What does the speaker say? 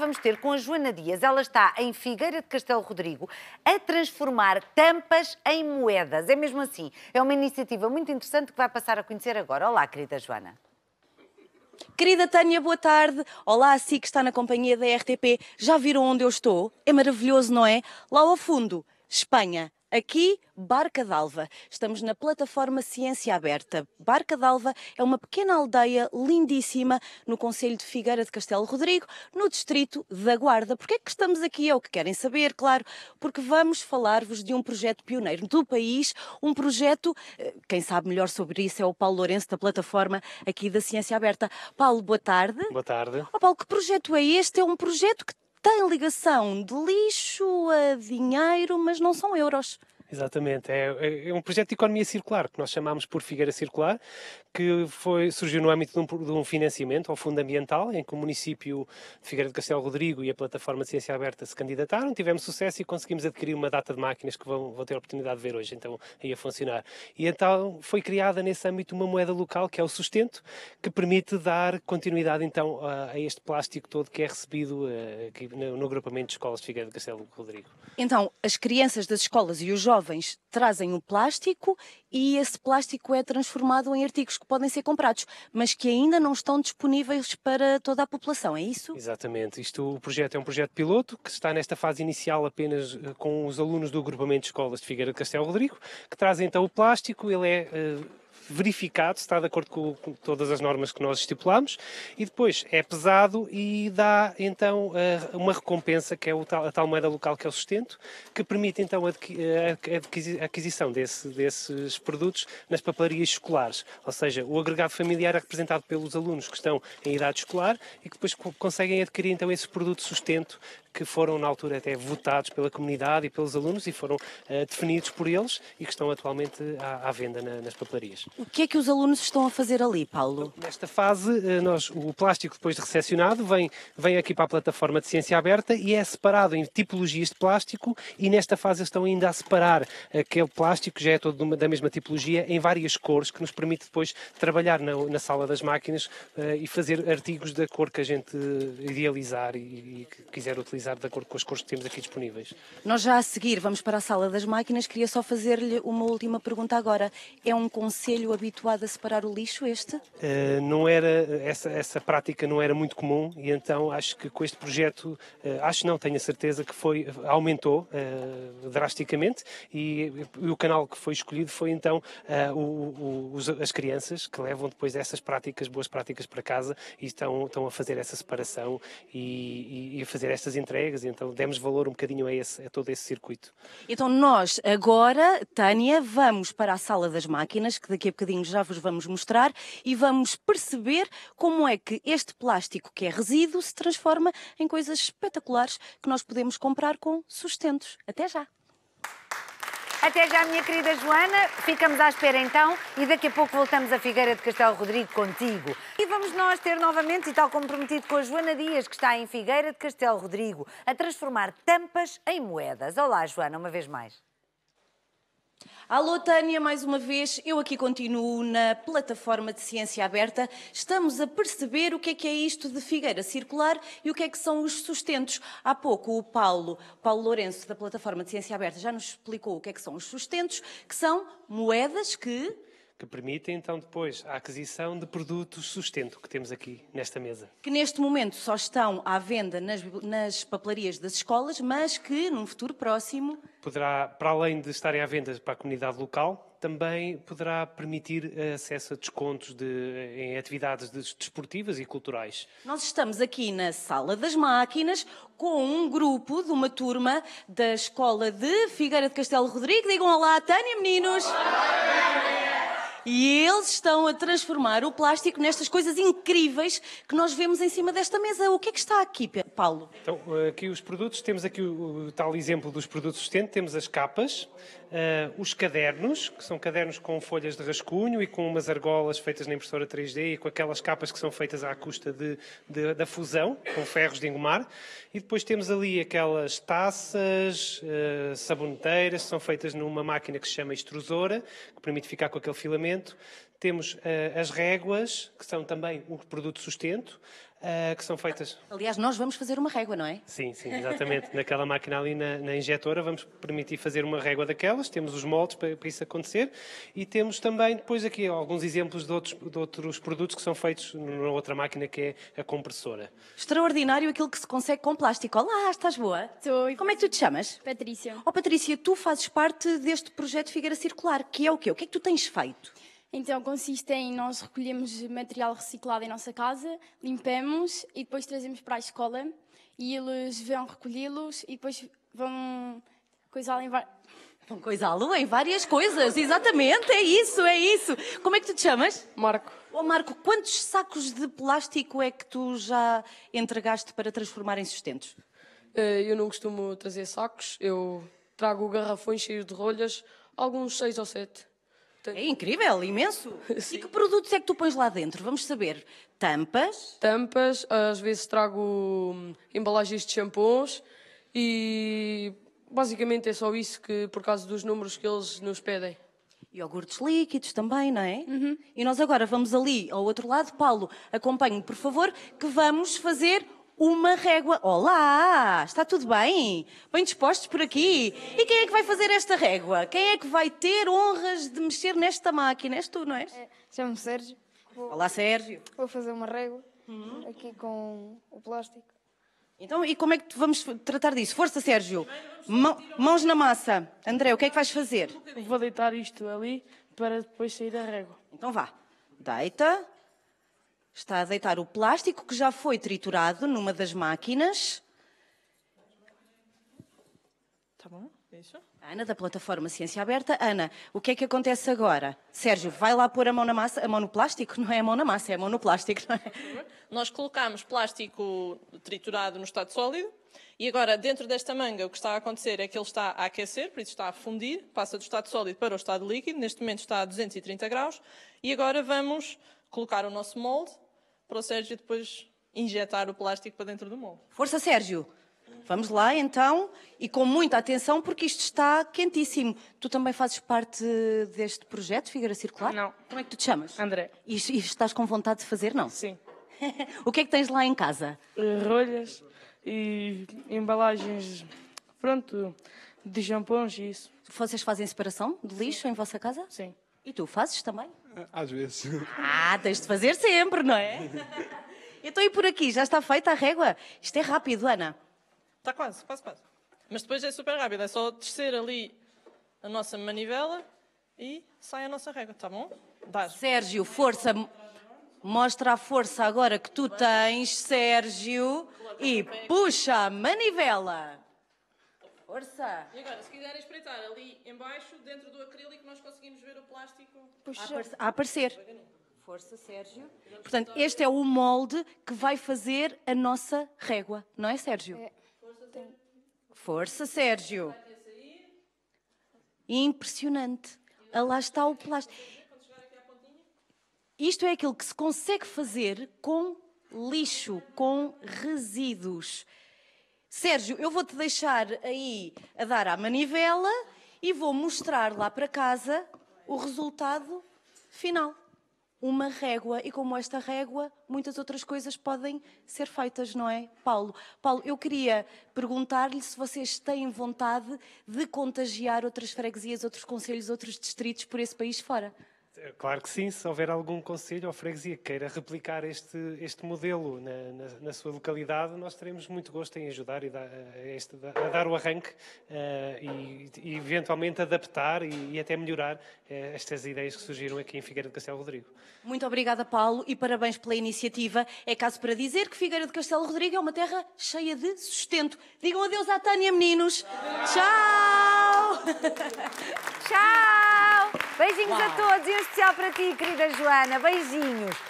vamos ter com a Joana Dias. Ela está em Figueira de Castelo Rodrigo a transformar tampas em moedas. É mesmo assim. É uma iniciativa muito interessante que vai passar a conhecer agora. Olá, querida Joana. Querida Tânia, boa tarde. Olá a si que está na companhia da RTP. Já viram onde eu estou? É maravilhoso, não é? Lá ao fundo, Espanha. Aqui, Barca d'Alva. Estamos na plataforma Ciência Aberta. Barca d'Alva é uma pequena aldeia lindíssima no Conselho de Figueira de Castelo Rodrigo, no distrito da Guarda. Porquê é que estamos aqui? É o que querem saber, claro, porque vamos falar-vos de um projeto pioneiro do país, um projeto, eh, quem sabe melhor sobre isso é o Paulo Lourenço da plataforma aqui da Ciência Aberta. Paulo, boa tarde. Boa tarde. Oh, Paulo, que projeto é este? É um projeto que tem ligação de lixo a dinheiro, mas não são euros. Exatamente. É, é, é, um projeto de economia circular, que nós chamámos por Figueira Circular, que foi, surgiu no âmbito de um, de um, financiamento ao Fundo Ambiental, em que o município de Figueira de Castelo Rodrigo e a plataforma de Ciência Aberta se candidataram, tivemos sucesso e conseguimos adquirir uma data de máquinas que vão, ter a oportunidade de ver hoje, então aí a funcionar. E então foi criada nesse âmbito uma moeda local, que é o sustento, que permite dar continuidade então a, a este plástico todo que é recebido eh, aqui no, no agrupamento de escolas de Figueira de Castelo Rodrigo. Então, as crianças das escolas e os jovens jovens trazem o plástico e esse plástico é transformado em artigos que podem ser comprados, mas que ainda não estão disponíveis para toda a população, é isso? Exatamente. Isto, o projeto é um projeto piloto que está nesta fase inicial apenas eh, com os alunos do agrupamento de escolas de Figueira de Castelo Rodrigo, que trazem então o plástico, ele é eh, verificado se está de acordo com, com todas as normas que nós estipulamos e depois é pesado e dá então eh, uma recompensa que é a tal moeda local que é o sustento, que permite então eh, a aquisição desse, desses produtos nas papelarias escolares, ou seja, o agregado familiar é representado pelos alunos que estão em idade escolar e que depois conseguem adquirir então esses produtos sustento que foram na altura até votados pela comunidade e pelos alunos e foram uh, definidos por eles e que estão atualmente à, à venda na, nas papelarias. O que é que os alunos estão a fazer ali, Paulo? Nesta fase, eh, nós, o plástico, depois de recepcionado, vem, vem aqui para a plataforma de ciência aberta e é separado em tipologias de plástico e nesta fase estão ainda a separar aquele plástico, que já é todo uma, da mesma tipologia, em várias cores, que nos permite depois trabalhar na, na sala das máquinas uh, e fazer artigos da cor que a gente idealizar e, e quiser utilizar de acordo com as cores que temos aqui disponíveis. Nós já a seguir vamos para a sala das máquinas. Queria só fazer-lhe uma última pergunta agora. É um conselho aparelho habituado a separar o lixo, este? Uh, não era, essa, essa prática não era muito comum e então acho que com este projeto, uh, acho não, tenho a certeza que foi, aumentou uh, drasticamente e, e, o canal que foi escolhido foi então o, o, as crianças que levam depois essas práticas, boas práticas para casa e estão, estão a fazer essa separação e, e, e a fazer estas entregas e então demos valor um bocadinho a, esse, a todo esse circuito. Então nós agora, Tânia, vamos para a sala das máquinas que daqui a a bocadinho já vos vamos mostrar e vamos perceber como é que este plástico que é resíduo se transforma em coisas espetaculares que nós podemos comprar com sustentos. Até já! Até já, minha querida Joana. Ficamos à espera então e daqui a pouco voltamos a Figueira de Castelo Rodrigo contigo. E vamos nós ter novamente, e tal como prometido com a Joana Dias, que está em Figueira de Castelo Rodrigo, a transformar tampas em moedas. Olá, Joana, uma vez mais. Alô, Tânia, mais uma vez. Eu aqui continuo na plataforma de ciência aberta. Estamos a perceber o que é que é isto de Figueira Circular e o que é que são os sustentos. Há pouco o Paulo, Paulo Lourenço, da plataforma de ciência aberta, já nos explicou o que é que são os sustentos, que são moedas que que permitem então depois a aquisição de produtos sustento que temos aqui nesta mesa. Que neste momento só estão à venda nas, nas papelarias das escolas, mas que num futuro próximo. Poderá, para além de estarem à venda para a comunidade local, também poderá permitir eh, acesso a descontos de, eh, em atividades desportivas e culturais. Nós estamos aqui na Sala das Máquinas com um grupo de uma turma da Escola de Figueira de Castelo Rodrigo. Digam olá, Tânia, meninos! Olá, Tânia! E eles estão a transformar o plástico nestas coisas incríveis que nós vemos em cima desta mesa. O que é que está aqui, Paulo? Então, aqui os produtos, temos aqui o, o tal exemplo dos produtos sustento, temos as capas, Uh, os cadernos, que são cadernos com folhas de rascunho e com umas argolas feitas na impressora 3D e com aquelas capas que são feitas à custa de, de, da fusão, com ferros de engomar. E depois temos ali aquelas taças, uh, eh, saboneteiras, que são feitas numa máquina que se chama extrusora, que permite ficar com aquele filamento. Temos uh, as réguas, que são também um produto de sustento uh, que são feitas. Aliás, nós vamos fazer uma régua, não é? Sim, sim, exatamente. Naquela máquina ali na, na injetora vamos permitir fazer uma régua daquelas, temos os moldes para, para, isso acontecer e temos também depois aqui alguns exemplos de outros, de outros produtos que são feitos numa outra máquina que é a compressora. Extraordinário aquilo que se consegue com plástico. Olá, estás boa? Estou. Como é que tu te chamas? Patrícia. Oh, Patrícia, tu fazes parte deste projeto Figueira Circular, que é o quê? O que é que tu tens feito? Então consiste em nós recolhemos material reciclado em nossa casa, limpamos e depois trazemos para a escola e eles vão recolhê-los e depois vão coisá-lo em várias... Vão coisá-lo em várias coisas, exatamente, é isso, é isso. Como é que tu te chamas? Marco. Oh, Marco, quantos sacos de plástico é que tu já entregaste para transformar em sustentos? Eh, eu não costumo trazer sacos, eu trago garrafões cheios de rolhas, alguns seis ou sete. Portanto, é incrível, imenso. Sim. E que produtos é que tu pões lá dentro? Vamos saber. Tampas? Tampas, às vezes trago hum, embalagens de shampoos e basicamente é só isso que por causa dos números que eles nos pedem. Iogurtes líquidos também, não é? Uhum. E nós agora vamos ali ao outro lado. Paulo, acompanhe-me, por favor, que vamos fazer uma régua. Olá! Está tudo bem? Bem dispostos por aqui? E quem é que vai fazer esta régua? Quem é que vai ter honras de mexer nesta máquina? És tu, não és? É, Chamo-me Sérgio. Vou, Olá, Sérgio. Vou fazer uma régua uhum. aqui com o plástico. Então, e como é que vamos tratar disso? Força, Sérgio. Mão, mãos na massa. André, o que é que vais fazer? Vou deitar isto ali para depois sair da régua. Então vá. Deita. Está a deitar o plástico que já foi triturado numa das máquinas. Tá bom? Isso. Ana, da plataforma Ciência Aberta. Ana, o que é que acontece agora? Sérgio, vai lá pôr a mão na massa, a mão no plástico? Não é a mão na massa, é a mão no plástico, não é? Nós colocamos plástico triturado no estado sólido e agora, dentro desta manga, o que está a acontecer é que ele está a aquecer, por isso está a fundir, passa do estado sólido para o estado líquido, neste momento está a 230 graus, e agora vamos colocar o nosso molde para o Sérgio depois injetar o plástico para dentro do molde. Força, Sérgio! Vamos lá então e com muita atenção porque isto está quentíssimo. Tu também fazes parte deste projeto Figueira Circular? Não. Como é que tu te chamas? André. E, e estás com vontade de fazer, não? Sim. o que é que tens lá em casa? Eh, rolhas e embalagens, pronto, de jampons e isso. Vocês fazem separação de lixo Sim. em vossa casa? Sim. E tu fazes também? Às vezes. Ah, tens de fazer sempre, não é? Então e por aqui? Já está feita a régua? Isto é rápido, Ana. Está quase, quase, quase. Mas depois é super rápido, é só descer ali a nossa manivela e sai a nossa régua, tá bom? dá Sérgio, força. Mostra a força agora que tu tens, Sérgio, e puxa a manivela. Força! E agora, se quiserem espreitar ali embaixo, dentro do acrílico, nós conseguimos ver o plástico Puxa. A, aparecer. Força, Sérgio. Portanto, este é o molde que vai fazer a nossa régua, não é, Sérgio? É. Força, Sérgio. Impressionante. Ah, lá está o plástico. Isto é aquilo que se consegue fazer com lixo, com resíduos. Sérgio, eu vou-te deixar aí a dar à manivela e vou mostrar lá para casa o resultado final. Uma régua, e como esta régua, muitas outras coisas podem ser feitas, não é, Paulo? Paulo, eu queria perguntar-lhe se vocês têm vontade de contagiar outras freguesias, outros conselhos, outros distritos por esse país fora. Claro que sim, se houver algum conselho ou freguesia que queira replicar este, este modelo na, na, na sua localidade, nós teremos muito gosto em ajudar e dar, a, este, a dar o arranque uh, e, e, eventualmente adaptar e, e até melhorar uh, estas ideias que surgiram aqui em Figueira de Castelo Rodrigo. Muito obrigada, Paulo, e parabéns pela iniciativa. É caso para dizer que Figueira de Castelo Rodrigo é uma terra cheia de sustento. Digam adeus à Tânia, meninos. Tchau! Tchau! Beijinhos Uau. a todos e um especial para ti, querida Joana. Beijinhos.